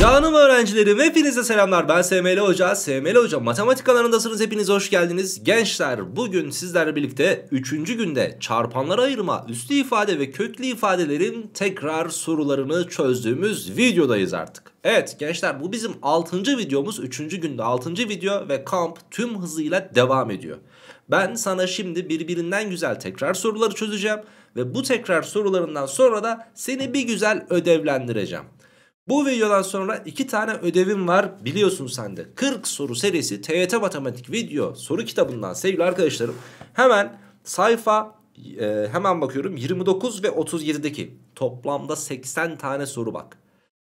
Canım öğrencilerim hepinize selamlar ben SML Hoca SML Hoca matematik alanındasınız hepiniz hoş geldiniz Gençler bugün sizlerle birlikte 3. günde çarpanlar ayırma üslü ifade ve köklü ifadelerin tekrar sorularını çözdüğümüz videodayız artık Evet gençler bu bizim 6. videomuz 3. günde 6. video ve kamp tüm hızıyla devam ediyor ben sana şimdi birbirinden güzel tekrar soruları çözeceğim ve bu tekrar sorularından sonra da seni bir güzel ödevlendireceğim bu videodan sonra iki tane ödevim var biliyorsun sen de. 40 soru serisi TYT Matematik video soru kitabından sevgili arkadaşlarım. Hemen sayfa e, hemen bakıyorum 29 ve 37'deki toplamda 80 tane soru bak.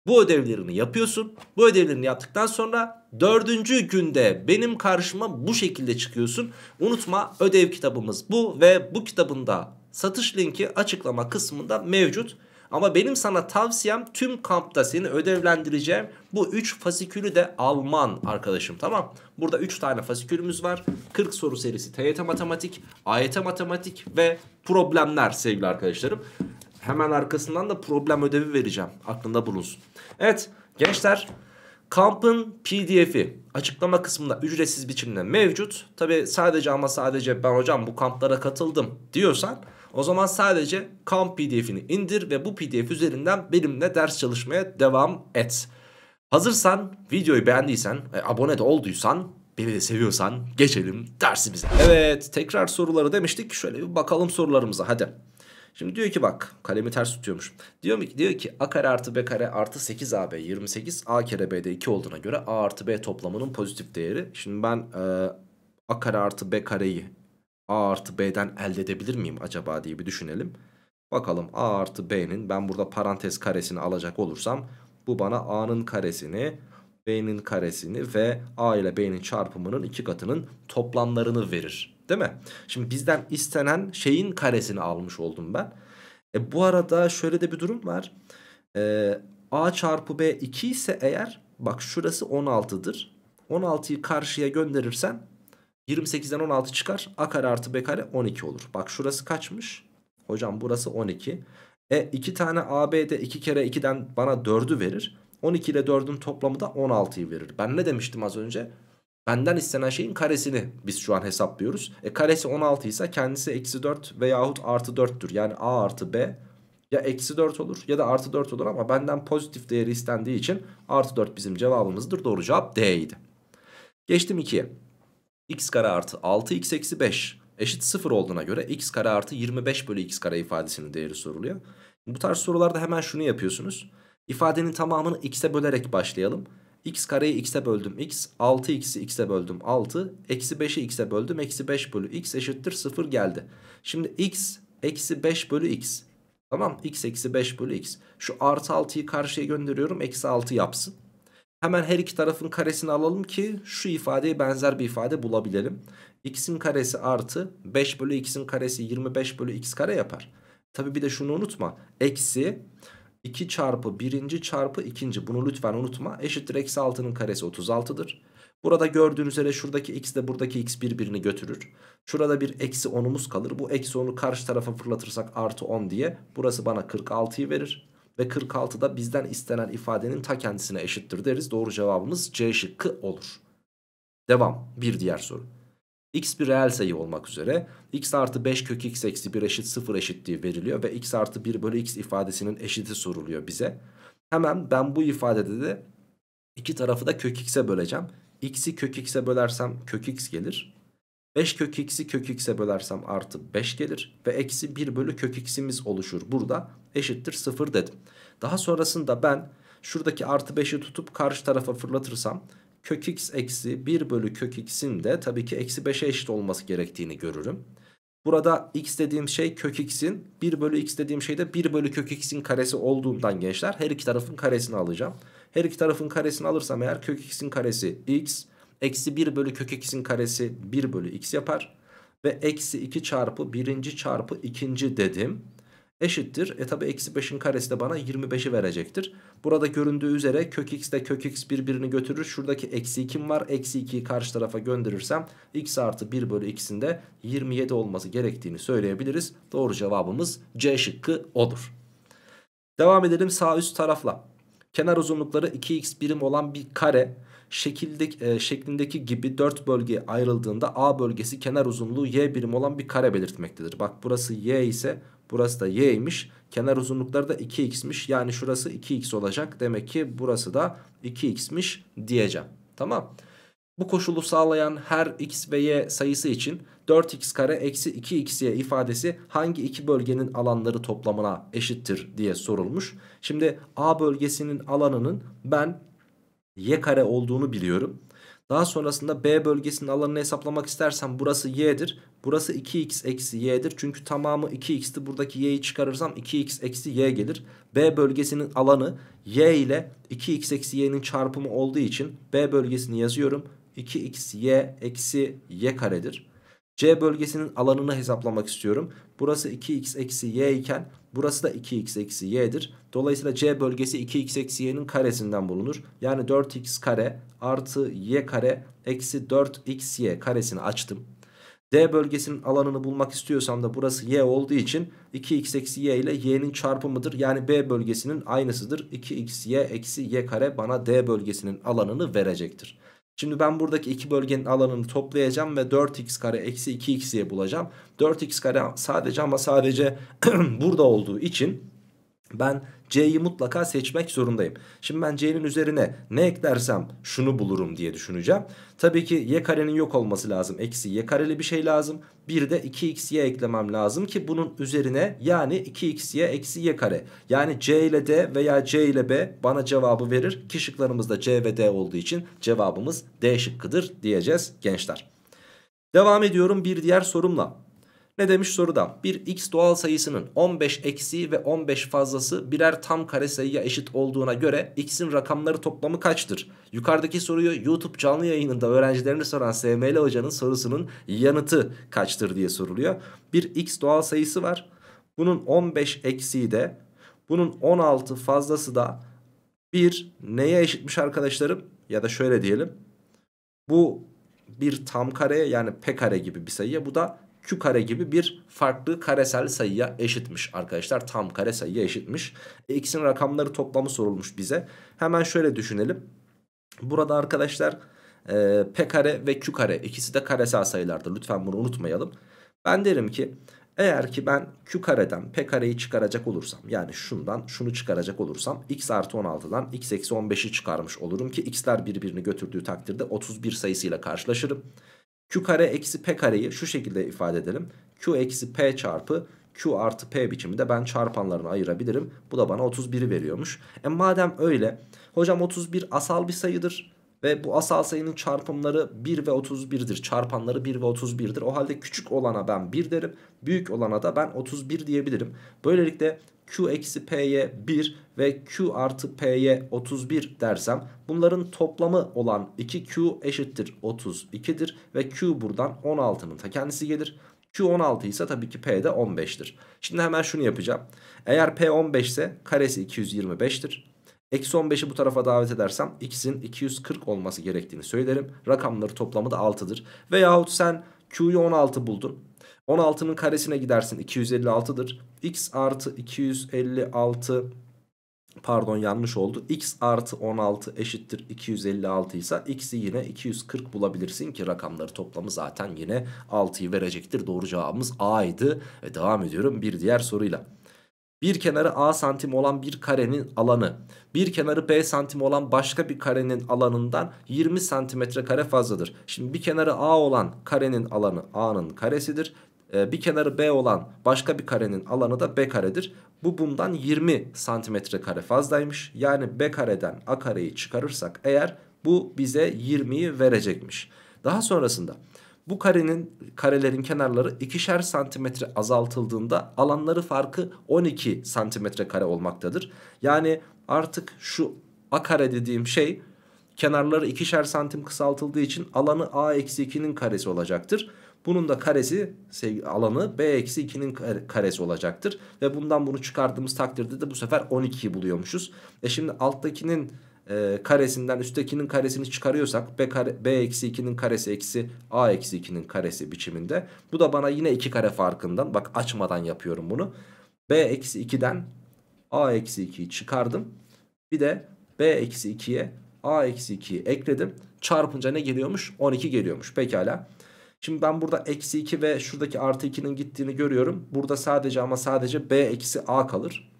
Bu ödevlerini yapıyorsun. Bu ödevlerini yaptıktan sonra dördüncü günde benim karşıma bu şekilde çıkıyorsun. Unutma ödev kitabımız bu ve bu kitabında satış linki açıklama kısmında mevcut. Ama benim sana tavsiyem tüm kampta seni ödevlendireceğim bu 3 fasikülü de Alman arkadaşım tamam. Burada 3 tane fasikülümüz var. 40 soru serisi TYT matematik, AYT matematik ve problemler sevgili arkadaşlarım. Hemen arkasından da problem ödevi vereceğim. Aklında bulunsun. Evet gençler Kamp'ın pdf'i açıklama kısmında ücretsiz biçimde mevcut. Tabi sadece ama sadece ben hocam bu kamplara katıldım diyorsan o zaman sadece CAM pdf'ini indir ve bu pdf üzerinden benimle ders çalışmaya devam et. Hazırsan, videoyu beğendiysen, e, abone de olduysan Beni de seviyorsan geçelim dersimize. Evet tekrar soruları demiştik. Şöyle bir bakalım sorularımıza hadi. Şimdi diyor ki bak kalemi ters tutuyormuş. Diyor ki, diyor ki a kare artı b kare artı 8ab 28 a kare b'de 2 olduğuna göre a artı b toplamının pozitif değeri. Şimdi ben e, a kare artı b kareyi A artı B'den elde edebilir miyim acaba diye bir düşünelim. Bakalım A artı B'nin ben burada parantez karesini alacak olursam bu bana A'nın karesini B'nin karesini ve A ile B'nin çarpımının iki katının toplamlarını verir. Değil mi? Şimdi bizden istenen şeyin karesini almış oldum ben. E bu arada şöyle de bir durum var. E, A çarpı B 2 ise eğer bak şurası 16'dır. 16'yı karşıya gönderirsen 28'den 16 çıkar. A kare artı B kare 12 olur. Bak şurası kaçmış? Hocam burası 12. E 2 tane AB'de 2 kere 2'den bana 4'ü verir. 12 ile 4'ün toplamı da 16'yı verir. Ben ne demiştim az önce? Benden istenen şeyin karesini biz şu an hesaplıyoruz. E karesi 16 ise kendisi eksi 4 veyahut artı 4'tür. Yani A artı B ya eksi 4 olur ya da artı 4 olur ama benden pozitif değeri istendiği için artı 4 bizim cevabımızdır. Doğru cevap D'ydi. Geçtim 2'ye x kare artı 6x eksi 5 eşit 0 olduğuna göre x kare artı 25 bölü x kare ifadesinin değeri soruluyor. Bu tarz sorularda hemen şunu yapıyorsunuz. İfadenin tamamını x'e bölerek başlayalım. x kareyi x'e böldüm x, 6x'i x'e böldüm 6, eksi 5'i x'e böldüm eksi 5 bölü x eşittir 0 geldi. Şimdi x eksi 5 bölü x. Tamam x eksi 5 bölü x. Şu artı 6'yı karşıya gönderiyorum eksi 6 yapsın. Hemen her iki tarafın karesini alalım ki şu ifadeye benzer bir ifade bulabilirim. x'in karesi artı 5 bölü x'in karesi 25 bölü x kare yapar. Tabi bir de şunu unutma. Eksi 2 çarpı 1. çarpı 2. Bunu lütfen unutma. Eşittir eksi 6'nın karesi 36'dır. Burada gördüğünüz üzere şuradaki x de buradaki x birbirini götürür. Şurada bir eksi 10'umuz kalır. Bu eksi 10'u karşı tarafa fırlatırsak artı 10 diye. Burası bana 46'yı verir ve 46'da bizden istenen ifadenin ta kendisine eşittir deriz. Doğru cevabımız C şıkkı olur. Devam bir diğer soru. X bir reel sayı olmak üzere x artı 5 kök x eksi 1 eşit 0 eşitliği veriliyor ve x artı 1 bölü x ifadesinin eşiti soruluyor bize. Hemen ben bu ifadede de iki tarafı da kök x'e böleceğim. x'i kök x'e bölersem kök x gelir. 5 kök x'i kök x'e bölersem artı 5 gelir. Ve eksi 1 bölü kök x'imiz oluşur. Burada eşittir 0 dedim. Daha sonrasında ben şuradaki artı 5'i tutup karşı tarafa fırlatırsam kök x eksi 1 bölü kök x'in de tabii ki eksi 5'e eşit olması gerektiğini görürüm. Burada x dediğim şey kök x'in 1 bölü x dediğim şey de 1 bölü kök x'in karesi olduğundan gençler her iki tarafın karesini alacağım. Her iki tarafın karesini alırsam eğer kök x'in karesi x Eksi 1 bölü kök x'in karesi 1 bölü x yapar. Ve eksi 2 çarpı birinci çarpı ikinci dedim. Eşittir. E tabi eksi 5'in karesi de bana 25'i verecektir. Burada göründüğü üzere kök x de kök x birbirini götürür. Şuradaki eksi 2'm var. Eksi 2'yi karşı tarafa gönderirsem x artı 1 bölü x'in de 27 olması gerektiğini söyleyebiliriz. Doğru cevabımız C şıkkı odur. Devam edelim sağ üst tarafla. Kenar uzunlukları 2x birim olan bir kare şekildik e, şeklindeki gibi 4 bölgeye ayrıldığında A bölgesi kenar uzunluğu y birim olan bir kare belirtmektedir. Bak burası y ise burası da y'ymiş. Kenar uzunlukları da 2x'miş. Yani şurası 2x olacak. Demek ki burası da 2x'miş diyeceğim. Tamam. Bu koşulu sağlayan her x ve y sayısı için 4x kare eksi 2xy ifadesi hangi iki bölgenin alanları toplamına eşittir diye sorulmuş. Şimdi A bölgesinin alanının ben y kare olduğunu biliyorum. Daha sonrasında B bölgesinin alanını hesaplamak istersem burası y'dir. Burası 2x eksi y'dir. Çünkü tamamı 2x'ti. Buradaki y'yi çıkarırsam 2x eksi y gelir. B bölgesinin alanı y ile 2x eksi y'nin çarpımı olduğu için B bölgesini yazıyorum. 2 x Y eksi y karedir. C bölgesinin alanını hesaplamak istiyorum. Burası 2x eksi y iken burası da 2x eksi y'dir. Dolayısıyla c bölgesi 2x eksi y'nin karesinden bulunur. Yani 4x kare artı y kare eksi 4xy karesini açtım. D bölgesinin alanını bulmak istiyorsam da burası y olduğu için 2x eksi y ile y'nin çarpımıdır. Yani b bölgesinin aynısıdır. 2xy eksi y kare bana d bölgesinin alanını verecektir. Şimdi ben buradaki iki bölgenin alanını toplayacağım ve 4x kare eksi 2x'ye bulacağım. 4x kare sadece ama sadece burada olduğu için ben C'yi mutlaka seçmek zorundayım. Şimdi ben C'nin üzerine ne eklersem şunu bulurum diye düşüneceğim. Tabii ki y karenin yok olması lazım. Eksi y kareli bir şey lazım. Bir de 2xy eklemem lazım ki bunun üzerine yani 2xy eksi y kare. Yani c ile d veya c ile b bana cevabı verir. Ki şıklarımız c ve d olduğu için cevabımız d şıkkıdır diyeceğiz gençler. Devam ediyorum bir diğer sorumla. Ne demiş soruda? Bir x doğal sayısının 15 eksiği ve 15 fazlası birer tam kare sayıya eşit olduğuna göre x'in rakamları toplamı kaçtır? Yukarıdaki soruyu YouTube canlı yayınında öğrencilerini soran SML hocanın sorusunun yanıtı kaçtır diye soruluyor. Bir x doğal sayısı var. Bunun 15 eksiği de bunun 16 fazlası da bir neye eşitmiş arkadaşlarım? Ya da şöyle diyelim. Bu bir tam kareye yani p kare gibi bir sayıya. Bu da Q kare gibi bir farklı karesel sayıya eşitmiş arkadaşlar. Tam kare sayıya eşitmiş. E, x'in rakamları toplamı sorulmuş bize. Hemen şöyle düşünelim. Burada arkadaşlar e, P kare ve Q kare ikisi de karesel sayılardır. Lütfen bunu unutmayalım. Ben derim ki eğer ki ben Q kareden P kareyi çıkaracak olursam yani şundan şunu çıkaracak olursam x artı 16'dan x eksi 15'i çıkarmış olurum ki x'ler birbirini götürdüğü takdirde 31 sayısıyla karşılaşırım. Q kare eksi P kareyi şu şekilde ifade edelim. Q eksi P çarpı Q artı P biçiminde ben çarpanlarını ayırabilirim. Bu da bana 31'i veriyormuş. E madem öyle hocam 31 asal bir sayıdır. Ve bu asal sayının çarpımları 1 ve 31'dir. Çarpanları 1 ve 31'dir. O halde küçük olana ben 1 derim. Büyük olana da ben 31 diyebilirim. Böylelikle Q eksi P'ye 1 ve Q artı P'ye 31 dersem bunların toplamı olan 2Q eşittir 32'dir ve Q buradan 16'nın ta kendisi gelir. Q 16 ise tabii ki P de 15'tir. Şimdi hemen şunu yapacağım. Eğer P 15 ise karesi 225'tir. Eksi 15'i bu tarafa davet edersem x'in 240 olması gerektiğini söylerim. Rakamları toplamı da 6'dır. Veyahut sen Q'yu 16 buldun. 16'nın karesine gidersin 256'dır. X artı 256 pardon yanlış oldu. X artı 16 eşittir 256 ise x'i yine 240 bulabilirsin ki rakamları toplamı zaten yine 6'yı verecektir. Doğru cevabımız A'ydı. E, devam ediyorum bir diğer soruyla. Bir kenarı A santim olan bir karenin alanı bir kenarı B santim olan başka bir karenin alanından 20 santimetre kare fazladır. Şimdi bir kenarı A olan karenin alanı A'nın karesidir. Ee, bir kenarı B olan başka bir karenin alanı da B karedir. Bu bundan 20 santimetre kare fazlaymış. Yani B kareden A kareyi çıkarırsak eğer bu bize 20'yi verecekmiş. Daha sonrasında bu karenin karelerin kenarları ikişer santimetre azaltıldığında alanları farkı 12 santimetre kare olmaktadır. Yani artık şu A kare dediğim şey kenarları ikişer santim kısaltıldığı için alanı A-2'nin karesi olacaktır. Bunun da karesi alanı B-2'nin karesi olacaktır. Ve bundan bunu çıkardığımız takdirde de bu sefer 12'yi buluyormuşuz. E şimdi alttakinin e, karesinden üsttekinin karesini çıkarıyorsak b kare, eksi 2'nin karesi eksi a eksi 2'nin karesi biçiminde. Bu da bana yine 2 kare farkından bak açmadan yapıyorum bunu. b eksi 2'den a eksi 2'yi çıkardım. Bir de b eksi 2'ye a eksi 2'yi ekledim. Çarpınca ne geliyormuş? 12 geliyormuş. Pekala. Şimdi ben burada eksi 2 ve şuradaki artı 2'nin gittiğini görüyorum. Burada sadece ama sadece B eksi A kalır.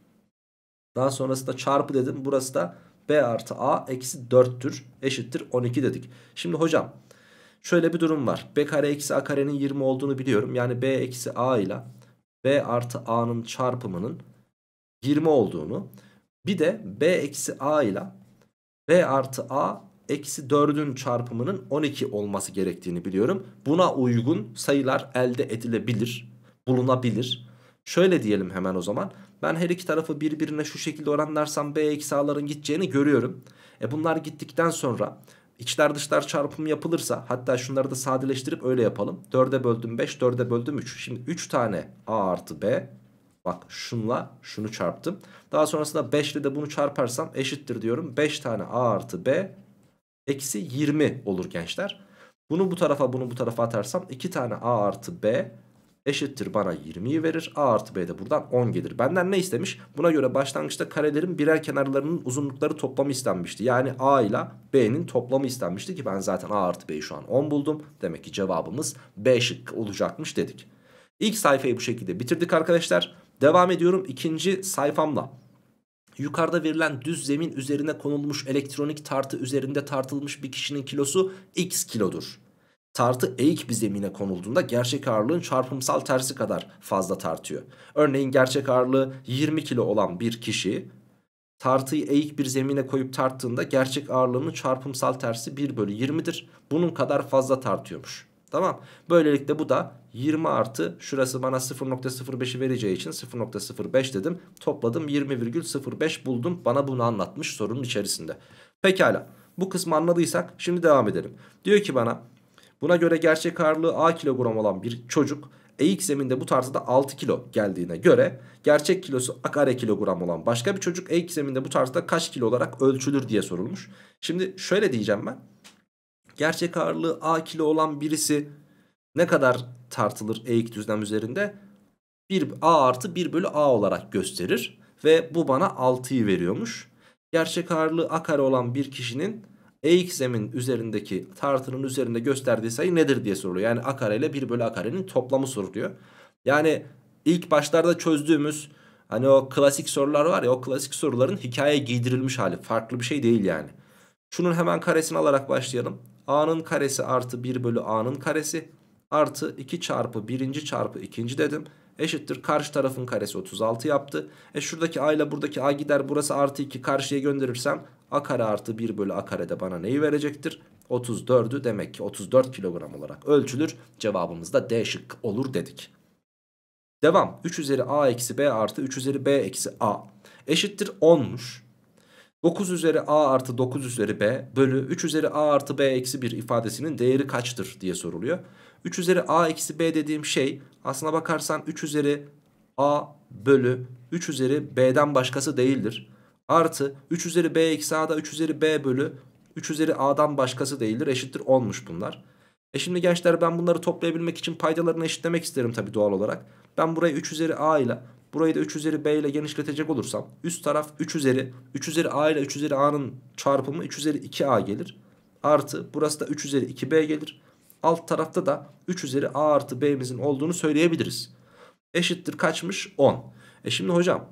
Daha sonrasında çarpı dedim. Burası da B artı A eksi 4'tür. Eşittir 12 dedik. Şimdi hocam şöyle bir durum var. B kare eksi A karenin 20 olduğunu biliyorum. Yani B eksi A ile B artı A'nın çarpımının 20 olduğunu. Bir de B eksi A ile B artı A eksi 4'ün çarpımının 12 olması gerektiğini biliyorum. Buna uygun sayılar elde edilebilir, bulunabilir. Şöyle diyelim hemen o zaman. Ben her iki tarafı birbirine şu şekilde oranlarsam B eksi A'ların gideceğini görüyorum. E bunlar gittikten sonra içler dışlar çarpımı yapılırsa hatta şunları da sadeleştirip öyle yapalım. 4'e böldüm 5, 4'e böldüm 3. Şimdi 3 tane A artı B Bak şunla şunu çarptım. Daha sonrasında 5 ile de bunu çarparsam eşittir diyorum. 5 tane A artı B Eksi 20 olur gençler. Bunu bu tarafa bunu bu tarafa atarsam 2 tane A artı B eşittir bana 20'yi verir. A artı B de buradan 10 gelir. Benden ne istemiş? Buna göre başlangıçta karelerin birer kenarlarının uzunlukları toplamı istenmişti. Yani A ile B'nin toplamı istenmişti ki ben zaten A artı B'yi şu an 10 buldum. Demek ki cevabımız B şıkkı olacakmış dedik. İlk sayfayı bu şekilde bitirdik arkadaşlar. Devam ediyorum ikinci sayfamla. Yukarıda verilen düz zemin üzerine konulmuş elektronik tartı üzerinde tartılmış bir kişinin kilosu x kilodur. Tartı eğik bir zemine konulduğunda gerçek ağırlığın çarpımsal tersi kadar fazla tartıyor. Örneğin gerçek ağırlığı 20 kilo olan bir kişi tartıyı eğik bir zemine koyup tarttığında gerçek ağırlığının çarpımsal tersi 1 bölü 20'dir. Bunun kadar fazla tartıyormuş. Tamam. Böylelikle bu da 20 artı şurası bana 0.05'i vereceği için 0.05 dedim. Topladım 20,05 buldum. Bana bunu anlatmış sorunun içerisinde. Pekala. Bu kısmı anladıysak şimdi devam edelim. Diyor ki bana buna göre gerçek ağırlığı A kilogram olan bir çocuk eğik zeminde bu tarzda 6 kilo geldiğine göre gerçek kilosu akare kilogram olan başka bir çocuk eğik zeminde bu tarzda kaç kilo olarak ölçülür diye sorulmuş. Şimdi şöyle diyeceğim ben. Gerçek ağırlığı A kilo olan birisi ne kadar tartılır eğik düzlem üzerinde? 1, A artı 1 bölü A olarak gösterir. Ve bu bana 6'yı veriyormuş. Gerçek ağırlığı A kare olan bir kişinin eğik zemin üzerindeki tartının üzerinde gösterdiği sayı nedir diye soruluyor. Yani A kare ile 1 bölü A karenin toplamı soruluyor. Yani ilk başlarda çözdüğümüz hani o klasik sorular var ya o klasik soruların hikaye giydirilmiş hali farklı bir şey değil yani. Şunun hemen karesini alarak başlayalım. A'nın karesi artı 1 bölü A'nın karesi artı 2 çarpı 1. çarpı 2. dedim. Eşittir karşı tarafın karesi 36 yaptı. E şuradaki A ile buradaki A gider burası artı 2 karşıya gönderirsem A kare artı 1 bölü A kare de bana neyi verecektir? 34'ü demek ki 34 kilogram olarak ölçülür. Cevabımız da D şık olur dedik. Devam. 3 üzeri A eksi B artı 3 üzeri B eksi A eşittir 10'muş. 9 üzeri a artı 9 üzeri b bölü 3 üzeri a artı b eksi 1 ifadesinin değeri kaçtır diye soruluyor. 3 üzeri a eksi b dediğim şey aslına bakarsan 3 üzeri a bölü 3 üzeri b'den başkası değildir. Artı 3 üzeri b eksi a da 3 üzeri b bölü 3 üzeri a'dan başkası değildir eşittir olmuş bunlar. E şimdi gençler ben bunları toplayabilmek için paydalarını eşitlemek isterim tabii doğal olarak. Ben burayı 3 üzeri a ile Burayı da 3 üzeri b ile genişletecek olursam üst taraf 3 üzeri 3 üzeri a ile 3 üzeri a'nın çarpımı 3 üzeri 2a gelir. Artı burası da 3 üzeri 2b gelir. Alt tarafta da 3 üzeri a artı b'mizin olduğunu söyleyebiliriz. Eşittir kaçmış? 10. E şimdi hocam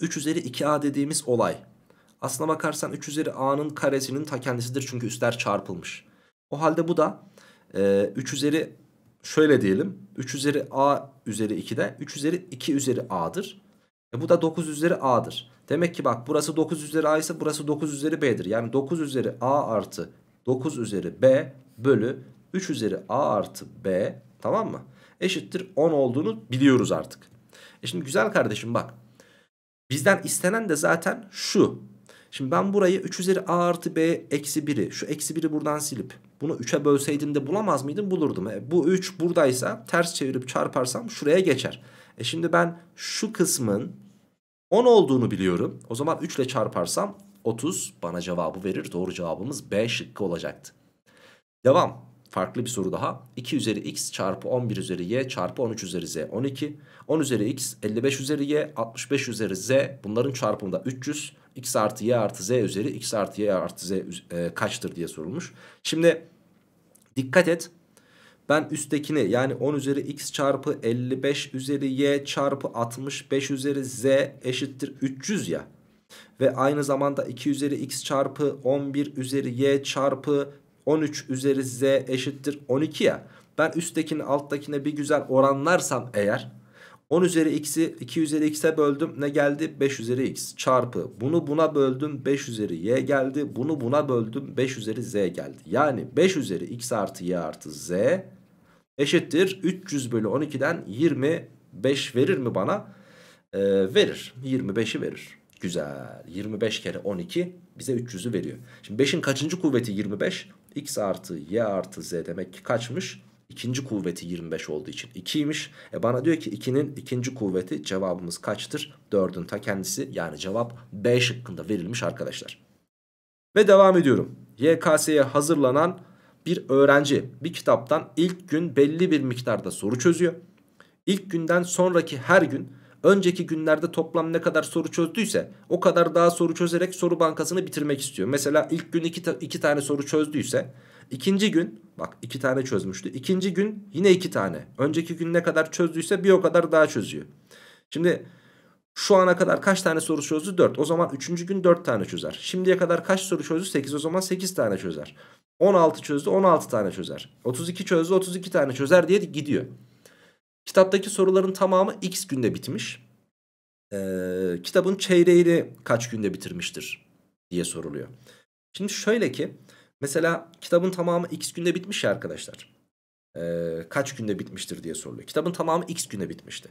3 üzeri 2a dediğimiz olay. Aslına bakarsan 3 üzeri a'nın karesinin ta kendisidir çünkü üstler çarpılmış. O halde bu da e, 3 üzeri şöyle diyelim 3 üzeri a üzeri 2'de 3 üzeri 2 üzeri a'dır. E bu da 9 üzeri a'dır. Demek ki bak burası 9 üzeri a ise burası 9 üzeri b'dir. Yani 9 üzeri a artı 9 üzeri b bölü 3 üzeri a artı b tamam mı? Eşittir 10 olduğunu biliyoruz artık. E şimdi güzel kardeşim bak. Bizden istenen de zaten şu. Şimdi ben burayı 3 üzeri a artı b eksi 1'i şu eksi 1'i buradan silip bunu 3'e bölseydim de bulamaz mıydım? Bulurdum. E, bu 3 buradaysa ters çevirip çarparsam şuraya geçer. E şimdi ben şu kısmın 10 olduğunu biliyorum. O zaman 3 ile çarparsam 30 bana cevabı verir. Doğru cevabımız B şıkkı olacaktı. Devam. Farklı bir soru daha. 2 üzeri x çarpı 11 üzeri y çarpı 13 üzeri z 12. 10 üzeri x 55 üzeri y 65 üzeri z bunların çarpımında 300 x artı y artı z üzeri x artı y artı z e, kaçtır diye sorulmuş. Şimdi dikkat et. Ben üsttekini yani 10 üzeri x çarpı 55 üzeri y çarpı 65 üzeri z eşittir 300 ya. Ve aynı zamanda 2 üzeri x çarpı 11 üzeri y çarpı 13 üzeri z eşittir 12 ya. Ben üsttekini alttakine bir güzel oranlarsam eğer 10 üzeri x'i 2 üzeri x'e böldüm. Ne geldi? 5 üzeri x çarpı. Bunu buna böldüm. 5 üzeri y geldi. Bunu buna böldüm. 5 üzeri z geldi. Yani 5 üzeri x artı y artı z eşittir. 300 bölü 12'den 25 verir mi bana? Ee, verir. 25'i verir. Güzel. 25 kere 12 bize 300'ü veriyor. Şimdi 5'in kaçıncı kuvveti 25? x artı y artı z demek ki kaçmış? ikinci kuvveti 25 olduğu için 2'ymiş. E bana diyor ki 2'nin ikinci kuvveti cevabımız kaçtır? 4'ün ta kendisi yani cevap B şıkkında verilmiş arkadaşlar. Ve devam ediyorum. YKS'ye hazırlanan bir öğrenci bir kitaptan ilk gün belli bir miktarda soru çözüyor. İlk günden sonraki her gün önceki günlerde toplam ne kadar soru çözdüyse o kadar daha soru çözerek soru bankasını bitirmek istiyor. Mesela ilk gün iki, ta iki tane soru çözdüyse ikinci gün bak iki tane çözmüştü. ikinci gün yine iki tane. Önceki gün ne kadar çözdüyse bir o kadar daha çözüyor. Şimdi şu ana kadar kaç tane soru çözdü? 4. O zaman 3. gün 4 tane çözer. Şimdiye kadar kaç soru çözdü? 8. O zaman 8 tane çözer. 16 çözdü 16 tane çözer. 32 çözdü 32 tane çözer diye gidiyor. Kitaptaki soruların tamamı x günde bitmiş. Ee, kitabın çeyreğini kaç günde bitirmiştir diye soruluyor. Şimdi şöyle ki mesela kitabın tamamı x günde bitmiş ya arkadaşlar. Ee, kaç günde bitmiştir diye soruluyor. Kitabın tamamı x günde bitmişti.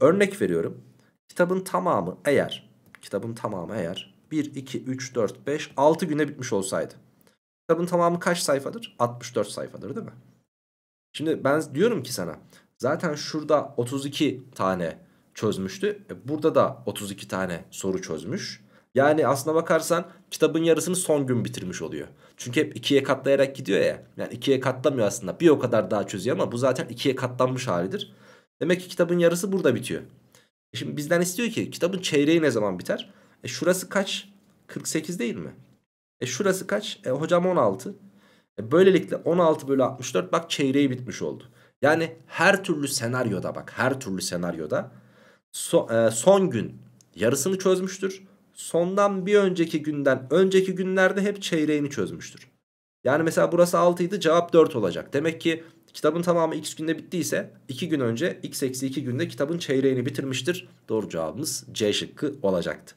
Örnek veriyorum. Kitabın tamamı eğer kitabın tamamı eğer 1, 2, 3, 4, 5, 6 güne bitmiş olsaydı. Kitabın tamamı kaç sayfadır? 64 sayfadır değil mi? Şimdi ben diyorum ki sana Zaten şurada 32 tane çözmüştü. E, burada da 32 tane soru çözmüş. Yani aslına bakarsan kitabın yarısını son gün bitirmiş oluyor. Çünkü hep ikiye katlayarak gidiyor ya. Yani ikiye katlamıyor aslında. Bir o kadar daha çözüyor ama bu zaten ikiye katlanmış halidir. Demek ki kitabın yarısı burada bitiyor. E, şimdi bizden istiyor ki kitabın çeyreği ne zaman biter? E şurası kaç? 48 değil mi? E şurası kaç? E hocam 16. E böylelikle 16 bölü 64 bak çeyreği bitmiş oldu. Yani her türlü senaryoda bak her türlü senaryoda so, e, son gün yarısını çözmüştür. Sondan bir önceki günden önceki günlerde hep çeyreğini çözmüştür. Yani mesela burası 6 idi cevap 4 olacak. Demek ki kitabın tamamı x günde bittiyse 2 gün önce x eksi 2 günde kitabın çeyreğini bitirmiştir. Doğru cevabımız C şıkkı olacaktı.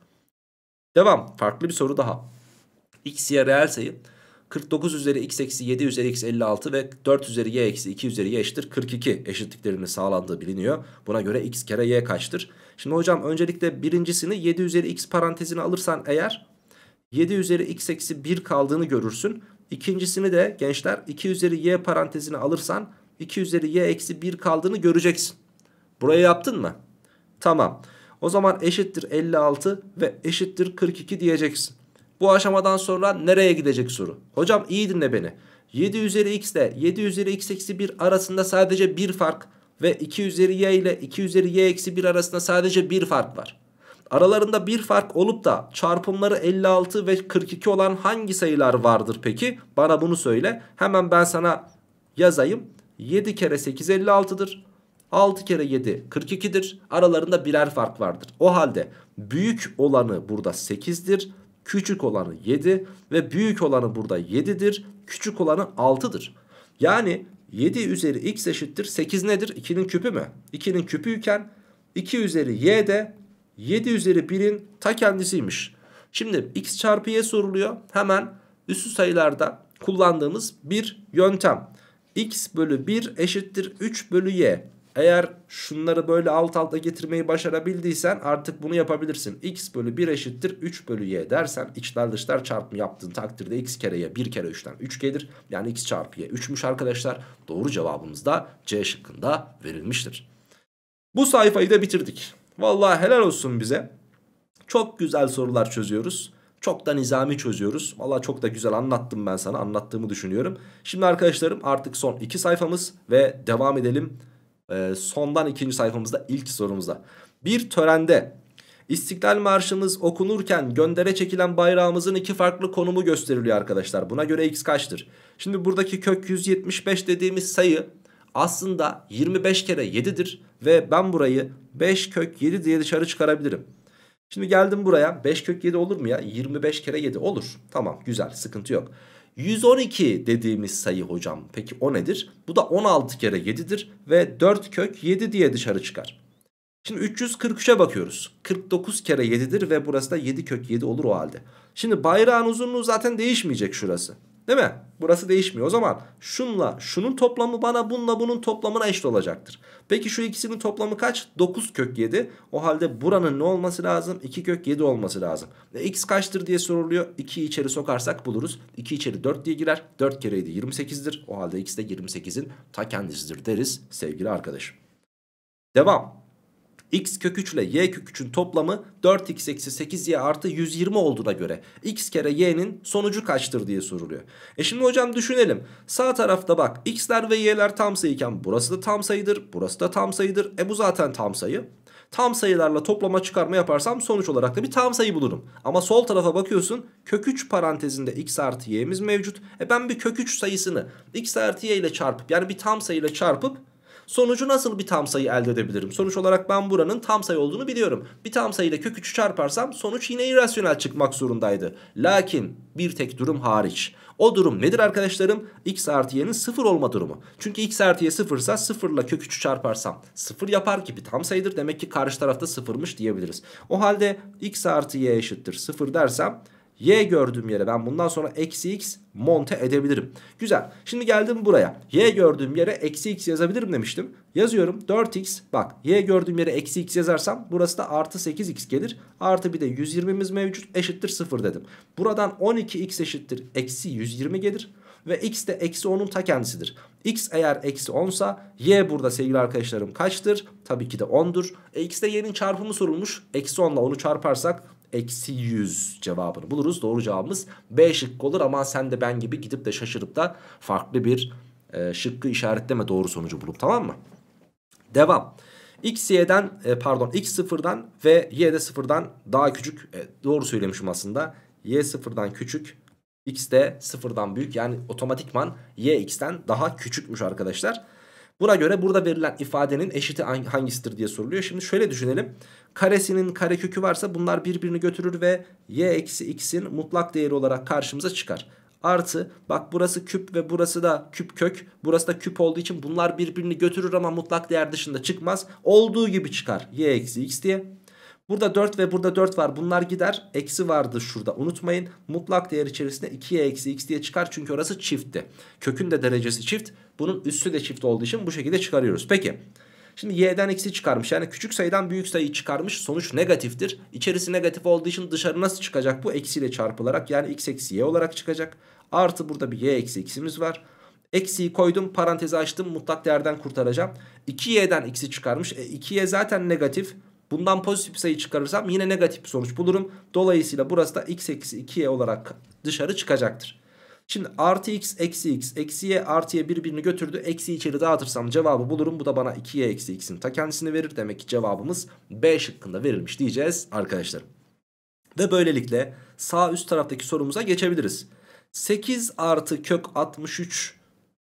Devam farklı bir soru daha. x reel sayı 49 üzeri x eksi 7 üzeri x 56 ve 4 üzeri y eksi 2 üzeri y eşittir 42 eşitliklerini sağlandığı biliniyor. Buna göre x kere y kaçtır? Şimdi hocam öncelikle birincisini 7 üzeri x parantezine alırsan eğer 7 üzeri x eksi 1 kaldığını görürsün. İkincisini de gençler 2 üzeri y parantezine alırsan 2 üzeri y eksi 1 kaldığını göreceksin. Buraya yaptın mı? Tamam. O zaman eşittir 56 ve eşittir 42 diyeceksin. Bu aşamadan sonra nereye gidecek soru. Hocam iyi dinle beni. 7 üzeri x ile 7 üzeri x eksi 1 arasında sadece bir fark ve 2 üzeri y ile 2 üzeri y eksi 1 arasında sadece bir fark var. Aralarında bir fark olup da çarpımları 56 ve 42 olan hangi sayılar vardır peki? Bana bunu söyle. Hemen ben sana yazayım. 7 kere 8 56'dır. 6 kere 7 42'dir. Aralarında birer fark vardır. O halde büyük olanı burada 8'dir. Küçük olanı 7 ve büyük olanı burada 7'dir. Küçük olanı 6'dır. Yani 7 üzeri x eşittir 8 nedir? 2'nin küpü mü? 2'nin küpüyken iken 2 üzeri y de 7 üzeri 1'in ta kendisiymiş. Şimdi x çarpı y soruluyor. Hemen üssü sayılarda kullandığımız bir yöntem. x bölü 1 eşittir 3 bölü y. Eğer şunları böyle alt alta getirmeyi başarabildiysen artık bunu yapabilirsin. X bölü 1 eşittir 3 bölü y dersen içler dışlar çarpımı yaptığın takdirde x kere y 1 kere 3'ten 3 gelir. Yani x çarpı y 3'müş arkadaşlar. Doğru cevabımız da C şıkkında verilmiştir. Bu sayfayı da bitirdik. Vallahi helal olsun bize. Çok güzel sorular çözüyoruz. Çok da nizami çözüyoruz. Valla çok da güzel anlattım ben sana. Anlattığımı düşünüyorum. Şimdi arkadaşlarım artık son iki sayfamız ve devam edelim e, sondan ikinci sayfamızda ilk sorumuzda. Bir törende İstiklal Marşımız okunurken göndere çekilen bayrağımızın iki farklı konumu gösteriliyor arkadaşlar. Buna göre x kaçtır? Şimdi buradaki kök 175 dediğimiz sayı aslında 25 kere 7'dir. Ve ben burayı 5 kök 7 diye dışarı çıkarabilirim. Şimdi geldim buraya 5 kök 7 olur mu ya? 25 kere 7 olur. Tamam güzel sıkıntı yok. 112 dediğimiz sayı hocam. Peki o nedir? Bu da 16 kere 7'dir ve 4 kök 7 diye dışarı çıkar. Şimdi 343'e bakıyoruz. 49 kere 7'dir ve burası da 7 kök 7 olur o halde. Şimdi bayrağın uzunluğu zaten değişmeyecek şurası. Değil mi? Burası değişmiyor. O zaman şunla şunun toplamı bana bununla bunun toplamına eşit olacaktır. Peki şu ikisinin toplamı kaç? 9 kök 7. O halde buranın ne olması lazım? 2 kök 7 olması lazım. E, x kaçtır diye soruluyor. 2'yi içeri sokarsak buluruz. 2 içeri 4 diye girer. 4 kere 7 28'dir. O halde x de 28'in ta kendisidir deriz sevgili arkadaşım. Devam x kök 3 ile y kök toplamı 4x eksi 8y artı 120 olduğuna göre x kere y'nin sonucu kaçtır diye soruluyor. E şimdi hocam düşünelim. Sağ tarafta bak x'ler ve y'ler tam sayıken burası da tam sayıdır, burası da tam sayıdır. E bu zaten tam sayı. Tam sayılarla toplama çıkarma yaparsam sonuç olarak da bir tam sayı bulurum. Ama sol tarafa bakıyorsun kök 3 parantezinde x artı y'miz mevcut. E ben bir kök 3 sayısını x artı y ile çarpıp yani bir tam sayı ile çarpıp Sonucu nasıl bir tam sayı elde edebilirim? Sonuç olarak ben buranın tam sayı olduğunu biliyorum. Bir tam sayıyla kök 3'ü çarparsam sonuç yine irrasyonel çıkmak zorundaydı. Lakin bir tek durum hariç. O durum nedir arkadaşlarım? x artı y'nin sıfır olma durumu. Çünkü x artı y sıfırsa, sıfırla 0 kök 3'ü çarparsam sıfır yapar gibi tam sayıdır. Demek ki karşı tarafta sıfırmış diyebiliriz. O halde x artı y eşittir sıfır dersem Y gördüğüm yere ben bundan sonra eksi x monte edebilirim. Güzel. Şimdi geldim buraya. Y gördüğüm yere eksi x yazabilirim demiştim. Yazıyorum 4x. Bak y gördüğüm yere eksi x yazarsam burası da artı 8x gelir. Artı bir de 120'miz mevcut eşittir 0 dedim. Buradan 12x eşittir eksi 120 gelir. Ve x de eksi 10'un ta kendisidir. x eğer eksi 10 sa y burada sevgili arkadaşlarım kaçtır? Tabii ki de 10'dur. E, x de y'nin çarpımı sorulmuş. Eksi 10 ile 10'u çarparsak eksi 100 cevabını buluruz. Doğru cevabımız B şıkkı olur ama sen de ben gibi gidip de şaşırıp da farklı bir e, şıkkı işaretleme doğru sonucu bulup tamam mı? Devam. X, Y'den e, pardon X sıfırdan ve Y de sıfırdan daha küçük e, doğru söylemişim aslında. Y sıfırdan küçük X de sıfırdan büyük yani otomatikman Y X'ten daha küçükmüş arkadaşlar. Buna göre burada verilen ifadenin eşiti hangisidir diye soruluyor. Şimdi şöyle düşünelim. Karesinin karekökü varsa bunlar birbirini götürür ve y eksi x'in mutlak değeri olarak karşımıza çıkar. Artı bak burası küp ve burası da küp kök. Burası da küp olduğu için bunlar birbirini götürür ama mutlak değer dışında çıkmaz. Olduğu gibi çıkar y eksi x diye. Burada 4 ve burada 4 var. Bunlar gider. Eksi vardı şurada unutmayın. Mutlak değer içerisinde 2y eksi x diye çıkar. Çünkü orası çiftti. Kökün de derecesi çift. Bunun üssü de çift olduğu için bu şekilde çıkarıyoruz. Peki. Şimdi y'den x'i çıkarmış. Yani küçük sayıdan büyük sayıyı çıkarmış. Sonuç negatiftir. İçerisi negatif olduğu için dışarı nasıl çıkacak? Bu eksiyle çarpılarak yani x eksi y olarak çıkacak. Artı burada bir y eksi x'imiz var. Eksiyi koydum parantezi açtım mutlak değerden kurtaracağım. 2y'den x'i çıkarmış. E, 2y zaten negatif. Bundan pozitif sayı çıkarırsam yine negatif bir sonuç bulurum. Dolayısıyla burası da x eksi 2y olarak dışarı çıkacaktır. Şimdi artı x eksi x eksi y artı y birbirini götürdü. Eksi içeri dağıtırsam cevabı bulurum. Bu da bana 2y eksi x'in ta kendisini verir. Demek ki cevabımız B şıkkında verilmiş diyeceğiz arkadaşlar. Ve böylelikle sağ üst taraftaki sorumuza geçebiliriz. 8 artı kök 63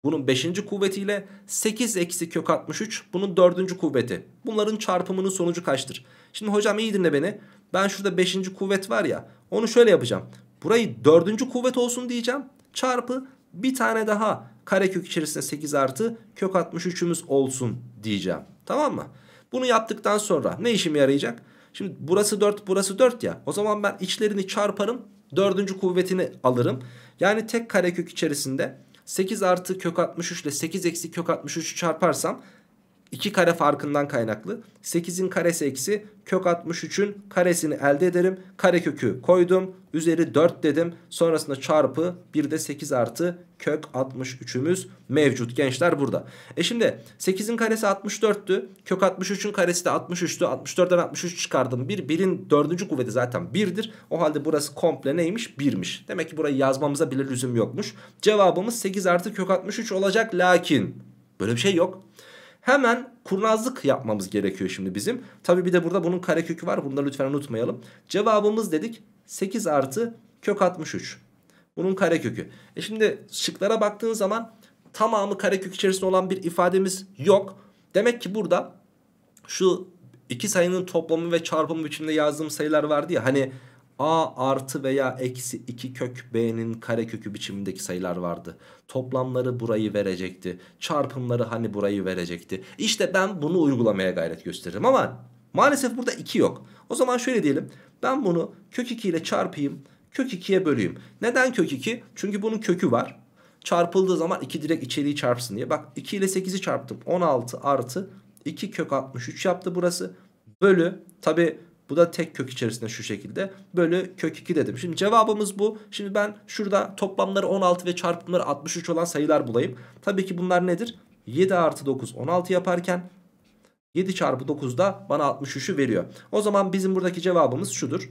bunun 5. kuvvetiyle 8 eksi kök 63 bunun 4. kuvveti. Bunların çarpımının sonucu kaçtır? Şimdi hocam iyi dinle beni. Ben şurada 5. kuvvet var ya onu şöyle yapacağım. Burayı 4. kuvvet olsun diyeceğim çarpı bir tane daha karekök içerisinde 8 artı kök 63'ümüz olsun diyeceğim. Tamam mı? Bunu yaptıktan sonra ne işime yarayacak? Şimdi burası 4 burası 4 ya. O zaman ben içlerini çarparım. Dördüncü kuvvetini alırım. Yani tek karekök içerisinde 8 artı kök 63 ile 8 eksi kök 63'ü çarparsam 2 kare farkından kaynaklı. 8'in karesi eksi kök 63'ün karesini elde ederim. karekökü koydum. Üzeri 4 dedim. Sonrasında çarpı bir de 8 artı kök 63'ümüz mevcut gençler burada. E şimdi 8'in karesi 64'tü. Kök 63'ün karesi de 63'tü. 64'ten 63 çıkardım. 1 bir, 1'in 4. kuvveti zaten 1'dir. O halde burası komple neymiş? 1'miş. Demek ki burayı yazmamıza bile lüzum yokmuş. Cevabımız 8 artı kök 63 olacak lakin böyle bir şey yok. Hemen kurnazlık yapmamız gerekiyor şimdi bizim. Tabi bir de burada bunun karekökü var. Bunu da lütfen unutmayalım. Cevabımız dedik 8 artı kök 63. Bunun karekökü. E şimdi şıklara baktığın zaman tamamı karekök içerisinde olan bir ifademiz yok. Demek ki burada şu iki sayının toplamı ve çarpımı biçimde yazdığım sayılar vardı ya. Hani a artı veya eksi 2 kök b'nin karekökü biçimindeki sayılar vardı. Toplamları burayı verecekti. Çarpımları hani burayı verecekti. İşte ben bunu uygulamaya gayret gösteririm ama maalesef burada 2 yok. O zaman şöyle diyelim. Ben bunu kök 2 ile çarpayım. Kök 2'ye böleyim. Neden kök 2? Çünkü bunun kökü var. Çarpıldığı zaman 2 direkt içeriği çarpsın diye. Bak 2 ile 8'i çarptım. 16 artı 2 kök 63 yaptı burası. Bölü. Tabi bu da tek kök içerisinde şu şekilde. Bölü kök 2 dedim. Şimdi cevabımız bu. Şimdi ben şurada toplamları 16 ve çarpımları 63 olan sayılar bulayım. Tabii ki bunlar nedir? 7 artı 9 16 yaparken 7 çarpı 9 da bana 63'ü veriyor. O zaman bizim buradaki cevabımız şudur.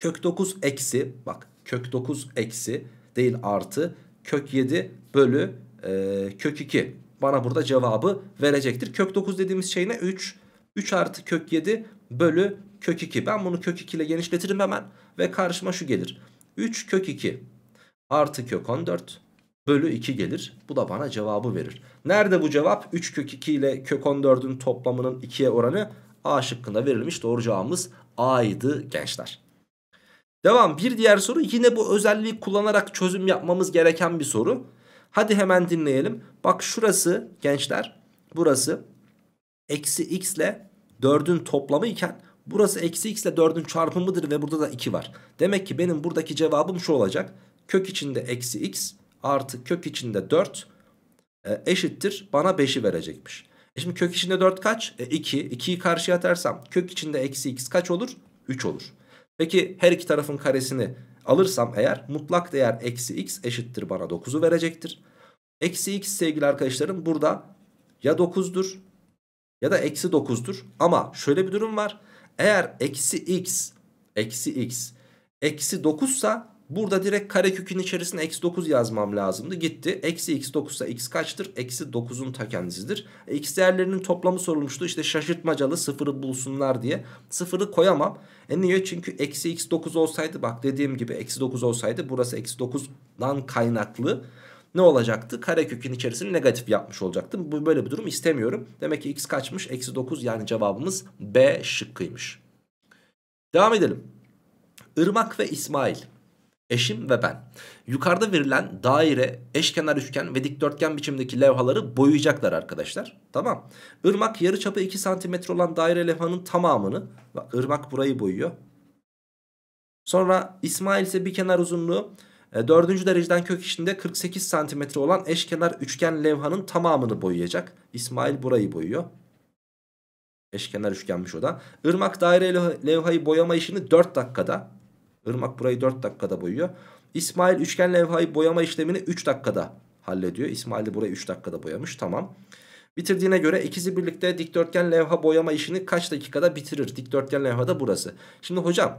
Kök 9 eksi bak kök 9 eksi değil artı kök 7 bölü e, kök 2 bana burada cevabı verecektir. Kök 9 dediğimiz şey ne? 3. 3 artı kök 7 bölü kök 2. Ben bunu kök 2 ile genişletirim hemen ve karşıma şu gelir. 3 kök 2 artı kök 14 bölü 2 gelir. Bu da bana cevabı verir. Nerede bu cevap? 3 kök 2 ile kök 14'ün toplamının 2'ye oranı A şıkkında verilmiş. Doğru cevabımız A'ydı gençler. Devam bir diğer soru yine bu özelliği kullanarak çözüm yapmamız gereken bir soru. Hadi hemen dinleyelim. Bak şurası gençler burası eksi x ile 4'ün toplamı iken Burası eksi x ile 4'ün çarpımıdır ve burada da 2 var. Demek ki benim buradaki cevabım şu olacak. Kök içinde eksi x artı kök içinde 4 e, eşittir bana 5'i verecekmiş. E şimdi kök içinde 4 kaç? E 2. 2'yi karşıya atarsam kök içinde eksi x kaç olur? 3 olur. Peki her iki tarafın karesini alırsam eğer mutlak değer eksi x eşittir bana 9'u verecektir. Eksi x sevgili arkadaşlarım burada ya 9'dur ya da eksi 9'dur. Ama şöyle bir durum var. Eğer eksi x eksi x eksi 9 ise burada direkt karekökün içerisine eksi 9 yazmam lazımdı. Gitti. Eksi x 9 ise x kaçtır? Eksi 9'un ta kendisidir. E, x değerlerinin toplamı sorulmuştu. İşte şaşırtmacalı sıfırı bulsunlar diye. Sıfırı koyamam. E niye? Çünkü eksi x 9 olsaydı bak dediğim gibi eksi 9 olsaydı burası eksi 9'dan kaynaklı ne olacaktı? Karekökün içerisini negatif yapmış olacaktım. Bu böyle bir durum istemiyorum. Demek ki x kaçmış? Eksi 9 yani cevabımız B şıkkıymış. Devam edelim. Irmak ve İsmail. Eşim ve ben. Yukarıda verilen daire, eşkenar üçgen ve dikdörtgen biçimdeki levhaları boyayacaklar arkadaşlar. Tamam. Irmak yarıçapı 2 cm olan daire levhanın tamamını bak Irmak burayı boyuyor. Sonra İsmail ise bir kenar uzunluğu e, dördüncü dereceden kök işinde 48 cm olan eşkenar üçgen levhanın tamamını boyayacak. İsmail burayı boyuyor. Eşkenar üçgenmiş o da. Irmak daire levhayı boyama işini 4 dakikada. Irmak burayı 4 dakikada boyuyor. İsmail üçgen levhayı boyama işlemini 3 dakikada hallediyor. İsmail de burayı 3 dakikada boyamış. Tamam. Bitirdiğine göre ikisi birlikte dikdörtgen levha boyama işini kaç dakikada bitirir? Dikdörtgen levha da burası. Şimdi hocam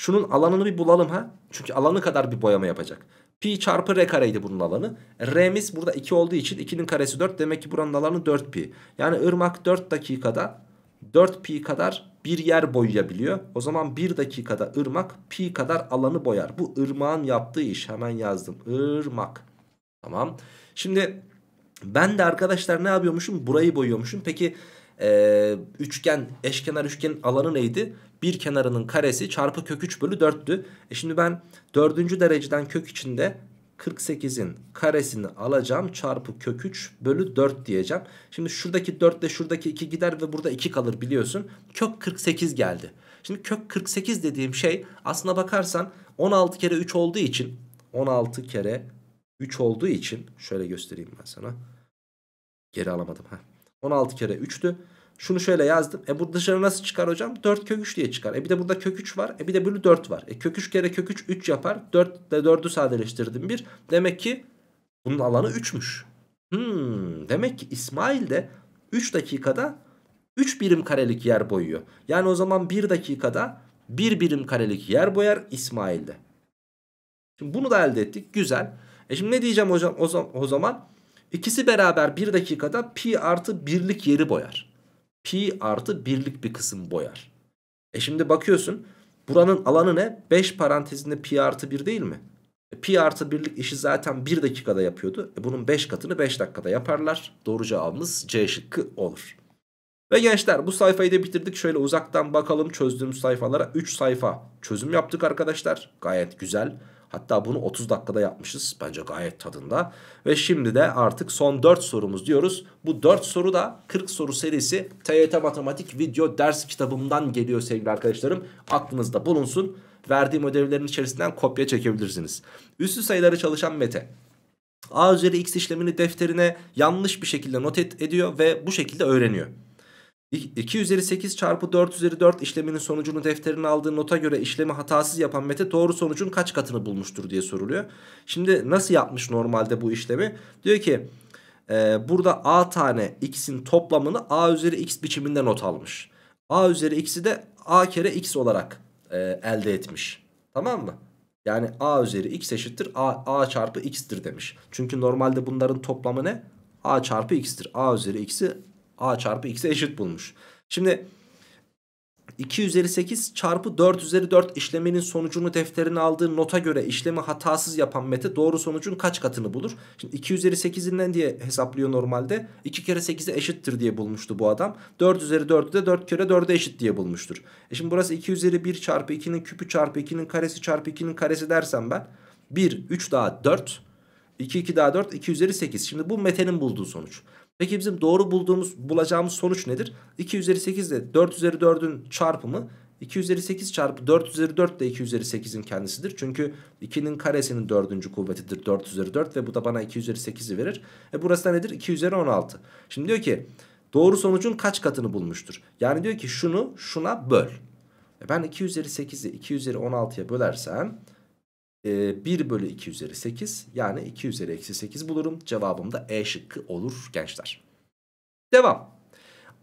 Şunun alanını bir bulalım ha. Çünkü alanı kadar bir boyama yapacak. Pi çarpı r kareydi bunun alanı. R'miz burada 2 olduğu için 2'nin karesi 4. Demek ki buranın alanı 4 pi. Yani ırmak 4 dakikada 4 pi kadar bir yer boyayabiliyor. O zaman 1 dakikada ırmak pi kadar alanı boyar. Bu ırmağın yaptığı iş. Hemen yazdım. Irmak. Tamam. Şimdi ben de arkadaşlar ne yapıyormuşum? Burayı boyuyormuşum. Peki e, üçgen eşkenar üçgenin alanı neydi? Bir kenarının karesi çarpı kök 3 bölü 4'tü. E şimdi ben dördüncü dereceden kök içinde 48'in karesini alacağım çarpı kök 3 bölü 4 diyeceğim. Şimdi şuradaki 4 ile şuradaki 2 gider ve burada 2 kalır biliyorsun. Kök 48 geldi. Şimdi kök 48 dediğim şey aslına bakarsan 16 kere 3 olduğu için 16 kere 3 olduğu için şöyle göstereyim ben sana. Geri alamadım. Heh. 16 kere 3'tü. Şunu şöyle yazdım. E bu dışarı nasıl çıkar hocam? 4 kök 3 diye çıkar. E bir de burada kök 3 var. E bir de bölü 4 var. E kök 3 kere kök 3 3 yapar. 4 de 4'ü sadeleştirdim 1. Demek ki bunun alanı 3'müş. Hmm, demek ki İsmail de 3 dakikada 3 birim karelik yer boyuyor. Yani o zaman 1 dakikada 1 birim karelik yer boyar İsmail'de. Şimdi bunu da elde ettik. Güzel. E şimdi ne diyeceğim hocam o zaman? O zaman İkisi beraber bir dakikada pi artı birlik yeri boyar. Pi artı birlik bir kısım boyar. E şimdi bakıyorsun buranın alanı ne? 5 parantezinde pi artı 1 değil mi? E, pi artı birlik işi zaten 1 dakikada yapıyordu. E, bunun 5 katını 5 dakikada yaparlar. Doğru cevabımız C şıkkı olur. Ve gençler bu sayfayı da bitirdik. Şöyle uzaktan bakalım çözdüğümüz sayfalara 3 sayfa çözüm yaptık arkadaşlar. Gayet güzel. Hatta bunu 30 dakikada yapmışız. Bence gayet tadında. Ve şimdi de artık son 4 sorumuz diyoruz. Bu 4 soru da 40 soru serisi TYT Matematik video ders kitabımdan geliyor sevgili arkadaşlarım. Aklınızda bulunsun. Verdiğim ödevlerin içerisinden kopya çekebilirsiniz. Üstü sayıları çalışan Mete. A üzeri x işlemini defterine yanlış bir şekilde not ediyor ve bu şekilde öğreniyor. 2 üzeri 8 çarpı 4 üzeri 4 işleminin sonucunu defterine aldığı nota göre işlemi hatasız yapan Mete doğru sonucun kaç katını bulmuştur diye soruluyor. Şimdi nasıl yapmış normalde bu işlemi? Diyor ki e, burada a tane x'in toplamını a üzeri x biçiminde not almış. a üzeri x'i de a kere x olarak e, elde etmiş. Tamam mı? Yani a üzeri x eşittir a, a çarpı x'tir demiş. Çünkü normalde bunların toplamı ne? a çarpı x'tir. a üzeri x'i a çarpı x'e eşit bulmuş. Şimdi 2 üzeri 8 çarpı 4 üzeri 4 işleminin sonucunu defterine aldığı nota göre işlemi hatasız yapan Mete doğru sonucun kaç katını bulur? Şimdi 2 üzeri 8'inden diye hesaplıyor normalde. 2 kere 8'e eşittir diye bulmuştu bu adam. 4 üzeri 4'ü de 4 kere 4'e eşit diye bulmuştur. E şimdi burası 2 üzeri 1 çarpı 2'nin küpü çarpı 2'nin karesi çarpı 2'nin karesi dersem ben 1, 3 daha 4, 2, 2 daha 4, 2 üzeri 8. Şimdi bu Mete'nin bulduğu sonuç. Peki bizim doğru bulduğumuz bulacağımız sonuç nedir? 2 üzeri 8 ile 4 üzeri 4'ün çarpımı 2 üzeri 8 çarpı 4 üzeri 4 de 2 üzeri 8'in kendisidir. Çünkü 2'nin karesinin 4. kuvvetidir 4 üzeri 4 ve bu da bana 2 üzeri 8'i verir. E burası da nedir? 2 üzeri 16. Şimdi diyor ki doğru sonucun kaç katını bulmuştur? Yani diyor ki şunu şuna böl. E ben 2 üzeri 8'i 2 üzeri 16'ya bölersem e, ee, 1 bölü 2 üzeri 8 yani 2 üzeri eksi 8 bulurum. Cevabım da E şıkkı olur gençler. Devam.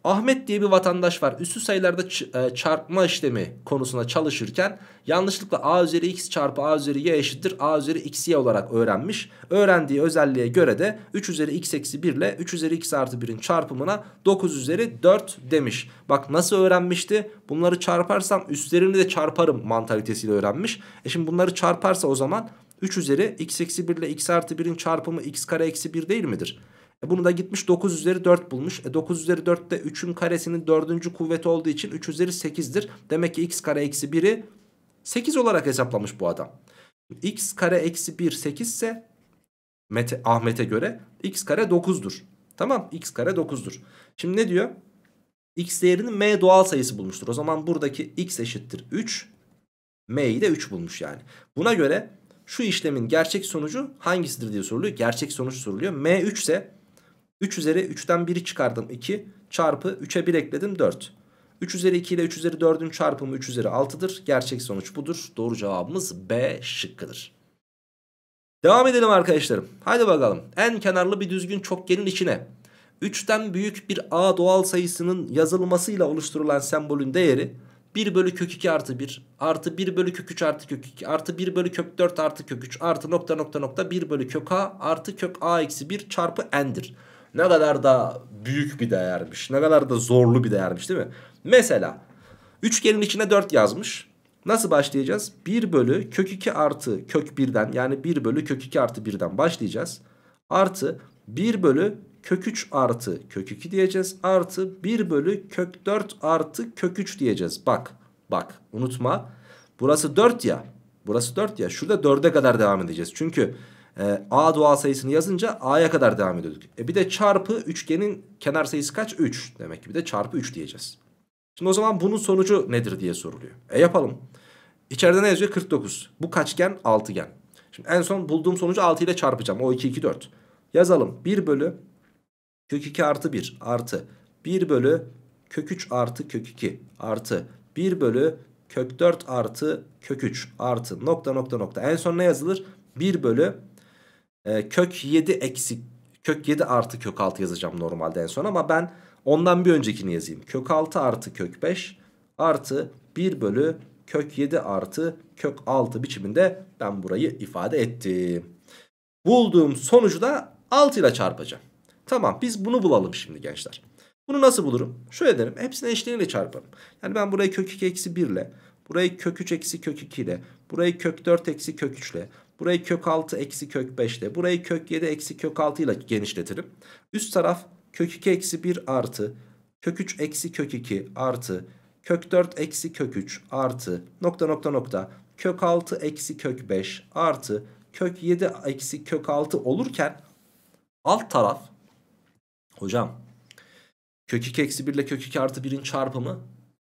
Ahmet diye bir vatandaş var. Üstü sayılarda e, çarpma işlemi konusuna çalışırken yanlışlıkla a üzeri x çarpı a üzeri y eşittir a üzeri x y olarak öğrenmiş. Öğrendiği özelliğe göre de 3 üzeri x eksi 1 ile 3 üzeri x artı 1'in çarpımına 9 üzeri 4 demiş. Bak nasıl öğrenmişti? Bunları çarparsam üstlerini de çarparım mantalitesiyle öğrenmiş. E şimdi bunları çarparsa o zaman 3 üzeri x eksi 1 ile x artı 1'in çarpımı x kare eksi 1 değil midir? E bunu da gitmiş 9 üzeri 4 bulmuş. E 9 üzeri 4 de 3'ün karesinin 4. kuvveti olduğu için 3 üzeri 8'dir. Demek ki x kare eksi 1'i 8 olarak hesaplamış bu adam. x kare eksi 1 8 ise Mete, Ahmet'e göre x kare 9'dur. Tamam x kare 9'dur. Şimdi ne diyor? x değerinin m doğal sayısı bulmuştur. O zaman buradaki x eşittir 3. m'yi de 3 bulmuş yani. Buna göre şu işlemin gerçek sonucu hangisidir diye soruluyor. Gerçek sonuç soruluyor. m 3 ise 3 üzeri 3'ten 1'i çıkardım 2 çarpı 3'e 1 ekledim 4. 3 üzeri 2 ile 3 üzeri 4'ün çarpımı 3 üzeri 6'dır. Gerçek sonuç budur. Doğru cevabımız B şıkkıdır. Devam edelim arkadaşlarım. Haydi bakalım. En kenarlı bir düzgün çokgenin içine 3'ten büyük bir A doğal sayısının yazılmasıyla oluşturulan sembolün değeri 1 bölü kök 2 artı 1 artı 1 bölü kök 3 artı kök 2 artı 1 bölü kök 4 artı kök 3 artı nokta nokta nokta 1 bölü kök A artı kök A eksi 1 çarpı n'dir. Ne kadar da büyük bir değermiş. Ne kadar da zorlu bir değermiş değil mi? Mesela üçgenin içine 4 yazmış. Nasıl başlayacağız? 1 bölü kök 2 artı kök 1'den yani 1 bölü kök 2 artı 1'den başlayacağız. Artı 1 bölü kök 3 artı kök 2 diyeceğiz. Artı 1 bölü kök 4 artı kök 3 diyeceğiz. Bak bak unutma. Burası 4 ya. Burası 4 ya. Şurada 4'e kadar devam edeceğiz. Çünkü e, A doğal sayısını yazınca A'ya kadar devam ediyorduk. E bir de çarpı üçgenin kenar sayısı kaç? 3. Demek ki bir de çarpı 3 diyeceğiz. Şimdi o zaman bunun sonucu nedir diye soruluyor. E yapalım. İçeride ne yazıyor? 49. Bu kaçgen? Altıgen. Şimdi en son bulduğum sonucu 6 ile çarpacağım. O 2, 2, 4. Yazalım. 1 bölü kök 2 artı 1 artı 1 bölü kök 3 artı kök 2 artı 1 bölü kök 4 artı kök 3 artı nokta nokta nokta. En son ne yazılır? 1 bölü e, kök 7 eksik kök 7 artı kök 6 yazacağım normalde en son ama ben ondan bir öncekini yazayım. Kök 6 artı kök 5 artı 1 bölü kök 7 artı kök 6 biçiminde ben burayı ifade ettim. Bulduğum sonucu da 6 ile çarpacağım. Tamam biz bunu bulalım şimdi gençler. Bunu nasıl bulurum? Şöyle derim. Hepsini eşliğiyle çarparım. Yani ben burayı kök 2 eksi 1 ile, burayı kök 3 eksi kök 2 ile, burayı kök 4 eksi kök 3 ile, Burayı kök 6 eksi kök 5 ile. Burayı kök 7 eksi kök 6 ile genişletirim. Üst taraf kök 2 eksi 1 artı. Kök 3 eksi kök 2 artı. Kök 4 eksi kök 3 artı. Nokta nokta nokta. Kök 6 eksi kök 5 artı. Kök 7 eksi kök 6 olurken alt taraf. Hocam kök 2 eksi 1 ile kök 2 artı 1'in çarpımı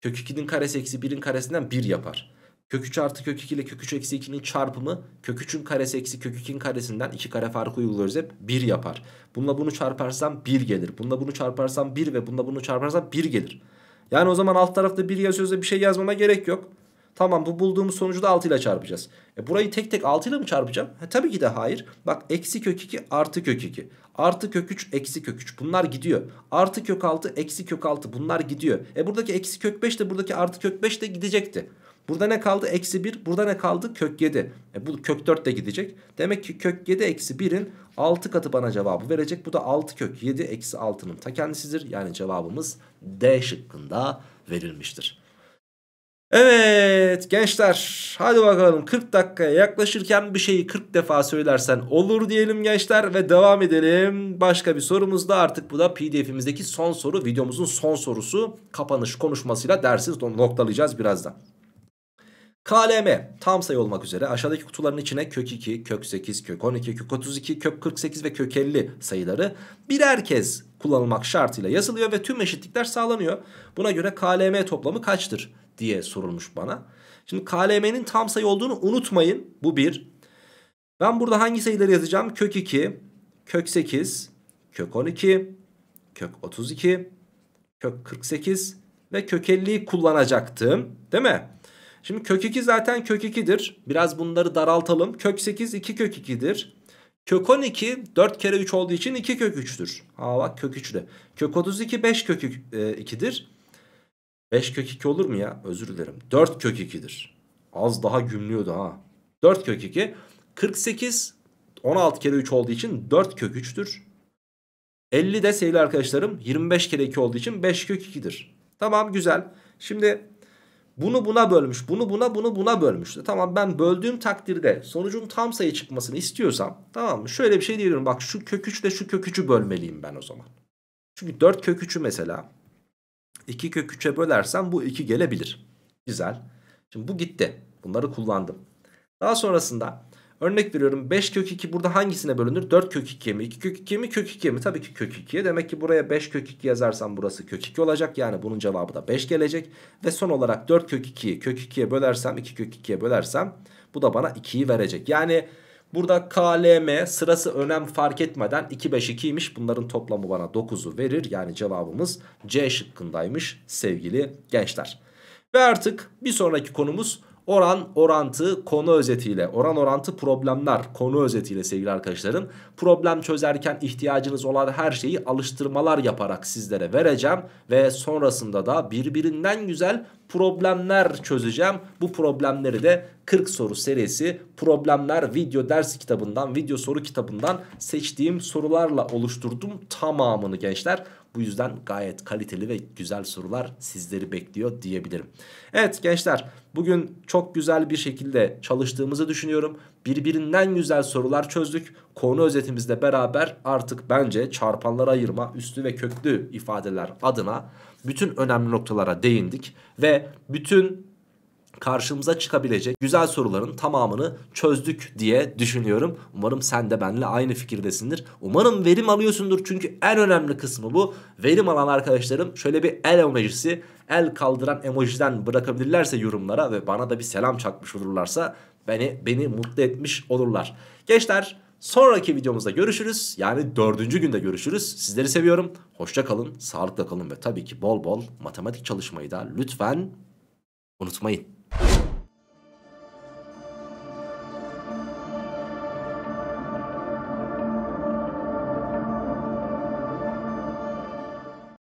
kök 2'nin karesi eksi 1'in karesinden 1 yapar. Kök 3 artı kök 2 ile kök 3 eksi 2'nin çarpımı kök 3'ün karesi eksi kök 2'nin karesinden 2 kare farkı uyguluyoruz hep 1 yapar. Bununla bunu çarparsam 1 gelir. Bununla bunu çarparsam 1 ve bununla bunu çarparsam 1 gelir. Yani o zaman alt tarafta 1 yazıyoruz da bir şey yazmama gerek yok. Tamam bu bulduğumuz sonucu da 6 ile çarpacağız. E burayı tek tek 6 ile mi çarpacağım? Ha, tabii ki de hayır. Bak eksi kök 2 artı kök 2. Artı kök 3 eksi kök 3. Bunlar gidiyor. Artı kök 6 eksi kök 6 bunlar gidiyor. E buradaki eksi kök 5 de buradaki artı kök 5 de gidecekti. Burada ne kaldı? Eksi 1. Burada ne kaldı? Kök 7. E bu kök 4 de gidecek. Demek ki kök 7 eksi 1'in 6 katı bana cevabı verecek. Bu da 6 kök 7 eksi 6'nın ta kendisidir. Yani cevabımız D şıkkında verilmiştir. Evet gençler hadi bakalım 40 dakikaya yaklaşırken bir şeyi 40 defa söylersen olur diyelim gençler ve devam edelim. Başka bir sorumuzda artık bu da pdf'imizdeki son soru videomuzun son sorusu kapanış konuşmasıyla dersi noktalayacağız birazdan. KLM tam sayı olmak üzere aşağıdaki kutuların içine kök 2, kök 8, kök 12, kök 32, kök 48 ve kök 50 sayıları birer kez kullanılmak şartıyla yazılıyor ve tüm eşitlikler sağlanıyor. Buna göre KLM toplamı kaçtır diye sorulmuş bana. Şimdi KLM'nin tam sayı olduğunu unutmayın. Bu bir. Ben burada hangi sayıları yazacağım? Kök 2, kök 8, kök 12, kök 32, kök 48 ve kök 50'yi kullanacaktım. Değil mi? Şimdi kök 2 zaten kök 2'dir. Biraz bunları daraltalım. Kök 8 2 kök 2'dir. Kök 12 4 kere 3 olduğu için 2 kök 3'tür. Ha bak kök 3'lü. Kök 32 5 kök 2'dir. E, 5 kök 2 olur mu ya? Özür dilerim. 4 kök 2'dir. Az daha gümlüyordu ha. 4 kök 2. 48 16 kere 3 olduğu için 4 kök 3'tür. 50 de sevgili arkadaşlarım 25 kere 2 olduğu için 5 kök 2'dir. Tamam güzel. Şimdi bunu buna bölmüş. Bunu buna bunu buna bölmüş. Tamam ben böldüğüm takdirde sonucun tam sayı çıkmasını istiyorsam tamam mı? Şöyle bir şey diyorum. Bak şu kök 3 ile şu kök 3'ü bölmeliyim ben o zaman. Çünkü 4 kök 3'ü mesela 2 kök 3'e bölersem bu 2 gelebilir. Güzel. Şimdi bu gitti. Bunları kullandım. Daha sonrasında Örnek veriyorum 5 kök 2 burada hangisine bölünür? 4 kök 2'ye mi? 2 kök 2'ye mi? Kök 2'ye mi? Tabii ki kök 2'ye. Demek ki buraya 5 kök 2 yazarsam burası kök 2 olacak. Yani bunun cevabı da 5 gelecek. Ve son olarak 4 kök 2'yi kök 2'ye bölersem 2 kök 2'ye bölersem bu da bana 2'yi verecek. Yani burada KLM sırası önem fark etmeden 2 5 2'ymiş. Bunların toplamı bana 9'u verir. Yani cevabımız C şıkkındaymış sevgili gençler. Ve artık bir sonraki konumuz Oran orantı konu özetiyle oran orantı problemler konu özetiyle sevgili arkadaşlarım. Problem çözerken ihtiyacınız olan her şeyi alıştırmalar yaparak sizlere vereceğim. Ve sonrasında da birbirinden güzel problemler çözeceğim. Bu problemleri de 40 soru serisi problemler video ders kitabından, video soru kitabından seçtiğim sorularla oluşturdum tamamını gençler. Bu yüzden gayet kaliteli ve güzel sorular sizleri bekliyor diyebilirim. Evet gençler bugün çok güzel bir şekilde çalıştığımızı düşünüyorum. Birbirinden güzel sorular çözdük. Konu özetimizle beraber artık bence çarpanlara ayırma, üstü ve köklü ifadeler adına bütün önemli noktalara değindik ve bütün karşımıza çıkabilecek güzel soruların tamamını çözdük diye düşünüyorum. Umarım sen de benimle aynı fikirdesindir. Umarım verim alıyorsundur çünkü en önemli kısmı bu. Verim alan arkadaşlarım şöyle bir el emojisi, el kaldıran emojiden bırakabilirlerse yorumlara ve bana da bir selam çakmış olurlarsa beni beni mutlu etmiş olurlar. Gençler Sonraki videomuzda görüşürüz. Yani dördüncü günde görüşürüz. Sizleri seviyorum. Hoşça kalın, sağlıkla kalın ve tabii ki bol bol matematik çalışmayı da lütfen unutmayın.